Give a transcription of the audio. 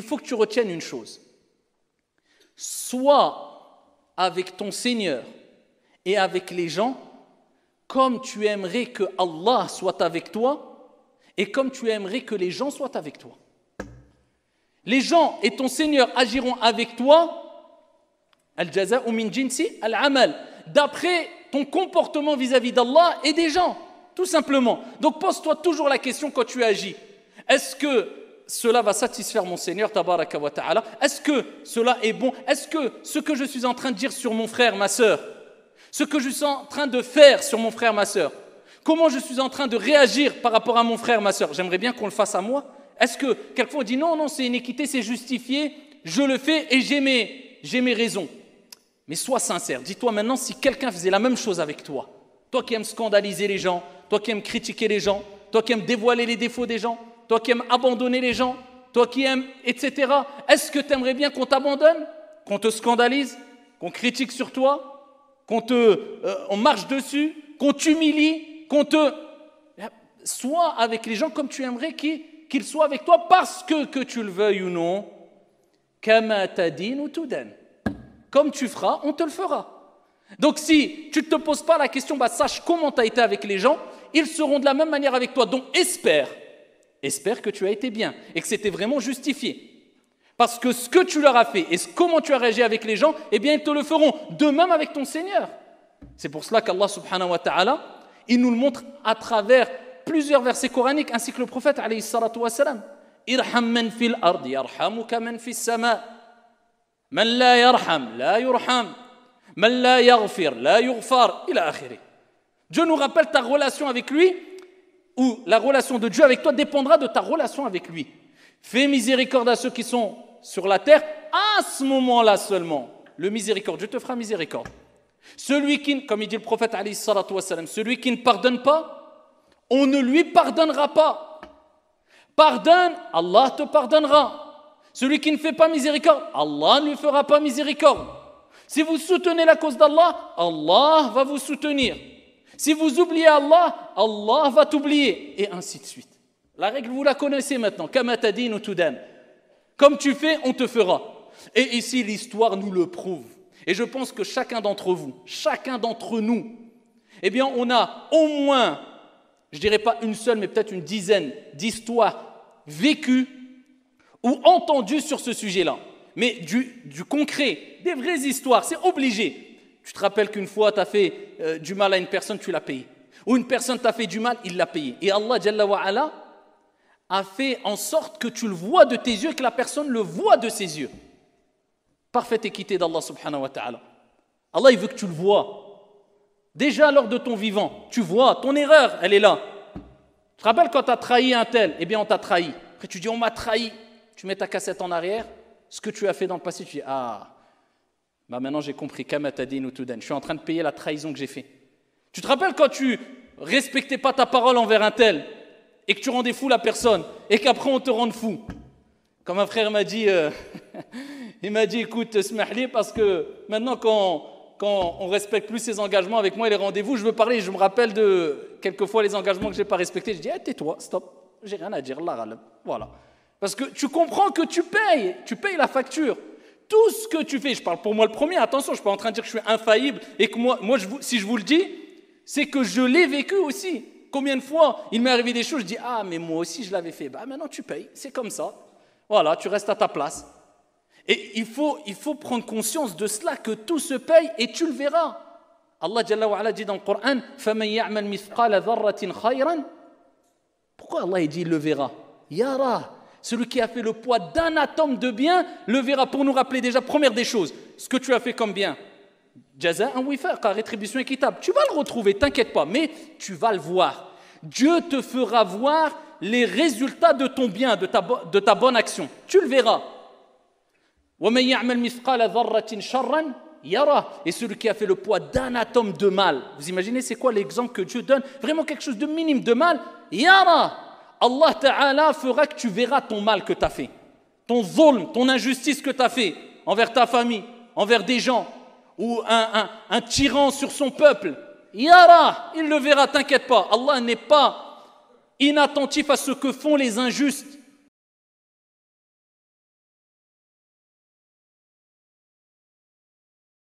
il faut que tu retiennes une chose. Sois avec ton Seigneur et avec les gens comme tu aimerais que Allah soit avec toi et comme tu aimerais que les gens soient avec toi. Les gens et ton Seigneur agiront avec toi al al-amal. D'après ton comportement vis-à-vis d'Allah et des gens, tout simplement. Donc pose-toi toujours la question quand tu agis. Est-ce que cela va satisfaire mon Seigneur tabaraka wa ta'ala Est-ce que cela est bon Est-ce que ce que je suis en train de dire sur mon frère, ma soeur, ce que je suis en train de faire sur mon frère, ma soeur, comment je suis en train de réagir par rapport à mon frère, ma soeur, j'aimerais bien qu'on le fasse à moi Est-ce que quelquefois on dit non, non, c'est inéquité, c'est justifié, je le fais et j'ai mes, j'ai mes raisons Mais sois sincère, dis-toi maintenant si quelqu'un faisait la même chose avec toi, toi qui aimes scandaliser les gens, toi qui aimes critiquer les gens, toi qui aimes dévoiler les défauts des gens, toi qui aimes abandonner les gens, toi qui aimes, etc. Est-ce que tu aimerais bien qu'on t'abandonne, qu'on te scandalise, qu'on critique sur toi, qu'on te, euh, marche dessus, qu'on t'humilie, qu'on te... Euh, sois avec les gens comme tu aimerais qu'ils soient avec toi, parce que, que tu le veuilles ou non, comme tu feras, on te le fera. Donc si tu ne te poses pas la question, bah sache comment tu as été avec les gens, ils seront de la même manière avec toi. Donc espère espère que tu as été bien et que c'était vraiment justifié. Parce que ce que tu leur as fait et comment tu as réagi avec les gens, eh bien, ils te le feront, de même avec ton Seigneur. C'est pour cela qu'Allah subhanahu wa ta'ala, il nous le montre à travers plusieurs versets coraniques, ainsi que le prophète alayhi Irham fil sama. Man la yarham, la Man la yaghfir, la Dieu nous rappelle ta relation avec lui la relation de Dieu avec toi dépendra de ta relation avec lui. Fais miséricorde à ceux qui sont sur la terre à ce moment-là seulement. Le miséricorde, Dieu te fera miséricorde. Celui qui, comme il dit le prophète, celui qui ne pardonne pas, on ne lui pardonnera pas. Pardonne, Allah te pardonnera. Celui qui ne fait pas miséricorde, Allah ne lui fera pas miséricorde. Si vous soutenez la cause d'Allah, Allah va vous soutenir. Si vous oubliez Allah, Allah va t'oublier. Et ainsi de suite. La règle, vous la connaissez maintenant. Kamatadin ou Comme tu fais, on te fera. Et ici, l'histoire nous le prouve. Et je pense que chacun d'entre vous, chacun d'entre nous, eh bien, on a au moins, je dirais pas une seule, mais peut-être une dizaine d'histoires vécues ou entendues sur ce sujet-là. Mais du concret, des vraies histoires, c'est obligé. Tu te rappelles qu'une fois, tu as fait euh, du mal à une personne, tu l'as payé. Ou une personne t'a fait du mal, il l'a payé. Et Allah Jalla a fait en sorte que tu le vois de tes yeux, que la personne le voit de ses yeux. Parfaite équité d'Allah subhanahu wa ta'ala. Allah, il veut que tu le vois. Déjà lors de ton vivant, tu vois, ton erreur, elle est là. Tu te rappelles quand tu as trahi un tel Eh bien, on t'a trahi. Après, tu dis, on m'a trahi. Tu mets ta cassette en arrière. Ce que tu as fait dans le passé, tu dis, ah, bah, maintenant j'ai compris, Kamatadin Utuden, je suis en train de payer la trahison que j'ai fait Tu te rappelles quand tu respectais pas ta parole envers un tel et que tu rendais fou la personne et qu'après on te rende fou Comme un frère m'a dit, euh, il m'a dit écoute, parce que maintenant quand, quand on respecte plus ses engagements avec moi et les rendez-vous, je veux parler, je me rappelle de quelquefois les engagements que j'ai pas respectés. Je dis eh, tais-toi, stop, j'ai rien à dire, là, voilà. Parce que tu comprends que tu payes, tu payes la facture tout ce que tu fais, je parle pour moi le premier, attention, je ne suis pas en train de dire que je suis infaillible et que moi, moi si je vous le dis, c'est que je l'ai vécu aussi. Combien de fois il m'est arrivé des choses, je dis Ah, mais moi aussi je l'avais fait. Bah maintenant tu payes, c'est comme ça. Voilà, tu restes à ta place. Et il faut, il faut prendre conscience de cela, que tout se paye et tu le verras. Allah Jalla wa dit dans le Coran Pourquoi Allah il dit il le verra Yara, celui qui a fait le poids d'un atome de bien le verra pour nous rappeler déjà, première des choses, ce que tu as fait comme bien. Jaza un rétribution équitable. Tu vas le retrouver, t'inquiète pas, mais tu vas le voir. Dieu te fera voir les résultats de ton bien, de ta, de ta bonne action. Tu le verras. Et celui qui a fait le poids d'un atome de mal, vous imaginez c'est quoi l'exemple que Dieu donne Vraiment quelque chose de minime de mal Yara Allah Ta'ala fera que tu verras ton mal que tu as fait, ton zolm, ton injustice que tu as fait envers ta famille, envers des gens, ou un, un, un tyran sur son peuple. Yara, il le verra, t'inquiète pas. Allah n'est pas inattentif à ce que font les injustes.